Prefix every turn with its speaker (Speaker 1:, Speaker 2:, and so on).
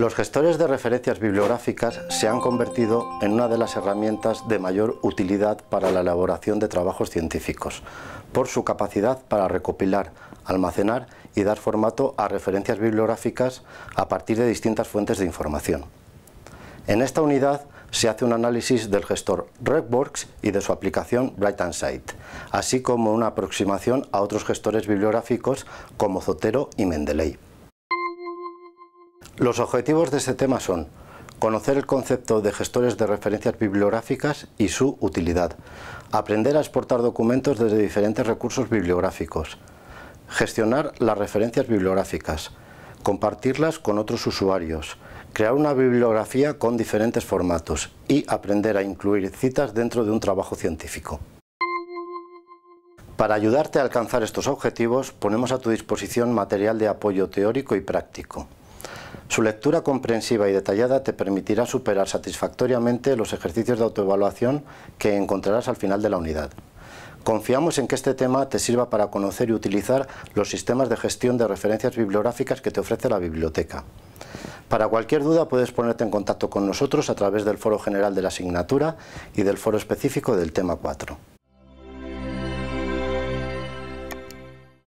Speaker 1: Los gestores de referencias bibliográficas se han convertido en una de las herramientas de mayor utilidad para la elaboración de trabajos científicos, por su capacidad para recopilar, almacenar y dar formato a referencias bibliográficas a partir de distintas fuentes de información. En esta unidad se hace un análisis del gestor RefWorks y de su aplicación Bright así como una aproximación a otros gestores bibliográficos como Zotero y Mendeley. Los objetivos de este tema son conocer el concepto de gestores de referencias bibliográficas y su utilidad, aprender a exportar documentos desde diferentes recursos bibliográficos, gestionar las referencias bibliográficas, compartirlas con otros usuarios, crear una bibliografía con diferentes formatos y aprender a incluir citas dentro de un trabajo científico. Para ayudarte a alcanzar estos objetivos, ponemos a tu disposición material de apoyo teórico y práctico. Su lectura comprensiva y detallada te permitirá superar satisfactoriamente los ejercicios de autoevaluación que encontrarás al final de la unidad. Confiamos en que este tema te sirva para conocer y utilizar los sistemas de gestión de referencias bibliográficas que te ofrece la biblioteca. Para cualquier duda puedes ponerte en contacto con nosotros a través del foro general de la asignatura y del foro específico del tema 4.